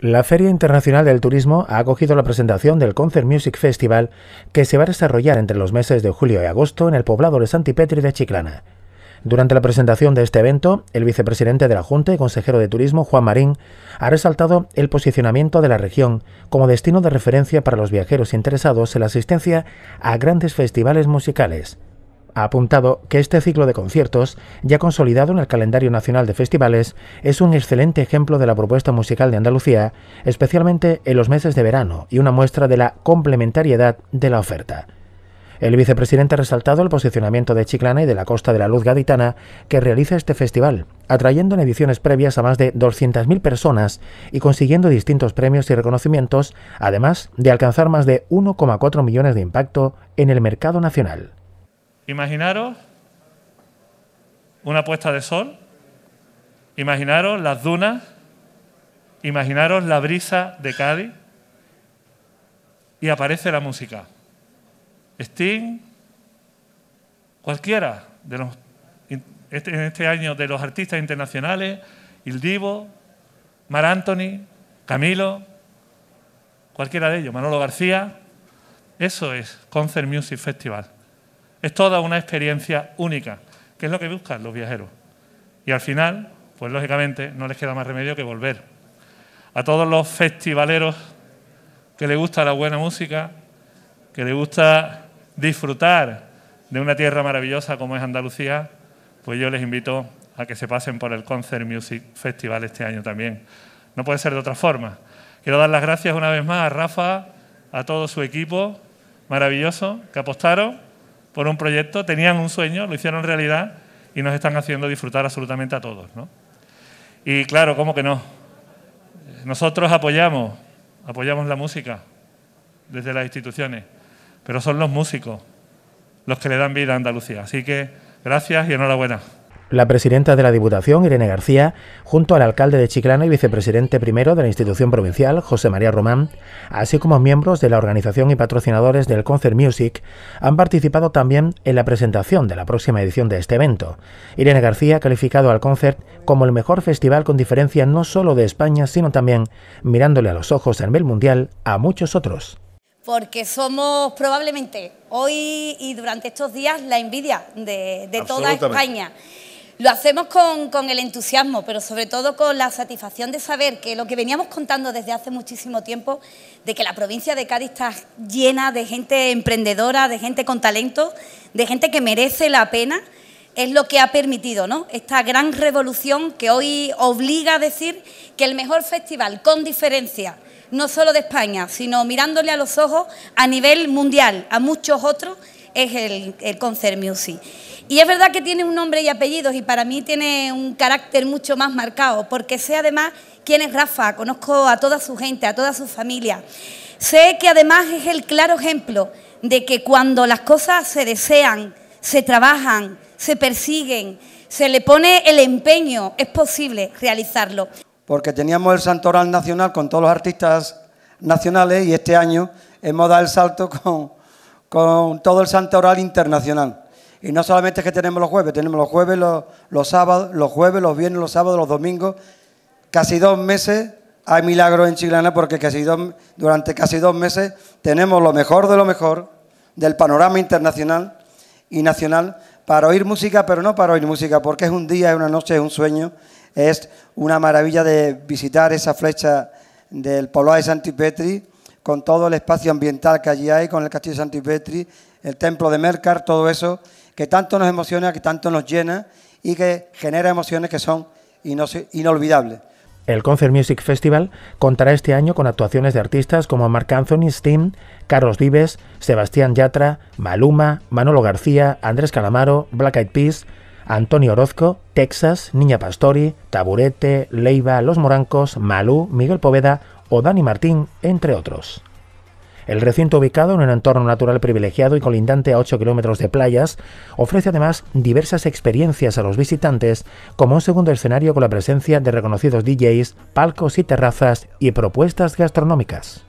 La Feria Internacional del Turismo ha acogido la presentación del Concert Music Festival que se va a desarrollar entre los meses de julio y agosto en el poblado de Santipetri de Chiclana. Durante la presentación de este evento, el vicepresidente de la Junta y consejero de Turismo, Juan Marín, ha resaltado el posicionamiento de la región como destino de referencia para los viajeros interesados en la asistencia a grandes festivales musicales ha apuntado que este ciclo de conciertos, ya consolidado en el calendario nacional de festivales, es un excelente ejemplo de la propuesta musical de Andalucía, especialmente en los meses de verano, y una muestra de la complementariedad de la oferta. El vicepresidente ha resaltado el posicionamiento de Chiclana y de la Costa de la Luz Gaditana que realiza este festival, atrayendo en ediciones previas a más de 200.000 personas y consiguiendo distintos premios y reconocimientos, además de alcanzar más de 1,4 millones de impacto en el mercado nacional. Imaginaros una puesta de sol, imaginaros las dunas, imaginaros la brisa de Cádiz y aparece la música. Sting, cualquiera de los este, en este año de los artistas internacionales, Il Divo, Mar Anthony, Camilo, cualquiera de ellos, Manolo García. Eso es Concert Music Festival. Es toda una experiencia única, que es lo que buscan los viajeros. Y al final, pues lógicamente, no les queda más remedio que volver. A todos los festivaleros que les gusta la buena música, que les gusta disfrutar de una tierra maravillosa como es Andalucía, pues yo les invito a que se pasen por el Concert Music Festival este año también. No puede ser de otra forma. Quiero dar las gracias una vez más a Rafa, a todo su equipo maravilloso que apostaron por un proyecto, tenían un sueño, lo hicieron realidad y nos están haciendo disfrutar absolutamente a todos. ¿no? Y claro, ¿cómo que no? Nosotros apoyamos, apoyamos la música desde las instituciones, pero son los músicos los que le dan vida a Andalucía. Así que gracias y enhorabuena. La presidenta de la Diputación, Irene García, junto al alcalde de Chiclana y vicepresidente primero de la institución provincial, José María Román, así como miembros de la organización y patrocinadores del Concert Music, han participado también en la presentación de la próxima edición de este evento. Irene García ha calificado al Concert como el mejor festival con diferencia no solo de España, sino también, mirándole a los ojos en nivel mundial, a muchos otros porque somos probablemente hoy y durante estos días la envidia de toda España. Lo hacemos con, el entusiasmo, pero sobre todo con la satisfacción de saber que lo que veníamos contando desde hace muchísimo tiempo, de que la provincia de Cádiz está llena de gente emprendedora, de gente con talento, de gente que merece la pena, es lo que ha permitido ¿no? esta gran revolución que hoy obliga a decir que el mejor festival, con diferencia, no solo de España, sino mirándole a los ojos a nivel mundial, a muchos otros, es el, el Concert Music. Y es verdad que tiene un nombre y apellidos y para mí tiene un carácter mucho más marcado, porque sé además quién es Rafa, conozco a toda su gente, a toda su familia. Sé que además es el claro ejemplo de que cuando las cosas se desean, se trabajan, se persiguen, se le pone el empeño, es posible realizarlo. Porque teníamos el Santo Oral Nacional con todos los artistas nacionales y este año hemos dado el salto con, todo el Santo Oral Internacional. Y no solamente es que tenemos los jueves, tenemos los jueves, los, sábados, los jueves, los viernes, los sábados, los domingos. Casi dos meses hay milagros en Chiclana porque casi dos, durante casi dos meses tenemos lo mejor de lo mejor del panorama internacional y nacional para oír música, pero no para oír música, porque es un día, es una noche, es un sueño. Es una maravilla de visitar esa flecha del poblado de Santipetri, con todo el espacio ambiental que allí hay, con el castillo de Santipetri, el templo de Mercar, todo eso que tanto nos emociona, que tanto nos llena y que genera emociones que son inolvidables. El Concert Music Festival contará este año con actuaciones de artistas como Marc Anthony, Steam, Carlos Vives, Sebastián Yatra, Maluma, Manolo García, Andrés Calamaro, Black Eyed Peas, Antonio Orozco, Texas, Niña Pastori, Taburete, Leiva, Los Morancos, Malú, Miguel Poveda o Dani Martín, entre otros. El recinto ubicado en un entorno natural privilegiado y colindante a 8 kilómetros de playas, ofrece además diversas experiencias a los visitantes como un segundo escenario con la presencia de reconocidos DJs, palcos y terrazas y propuestas gastronómicas.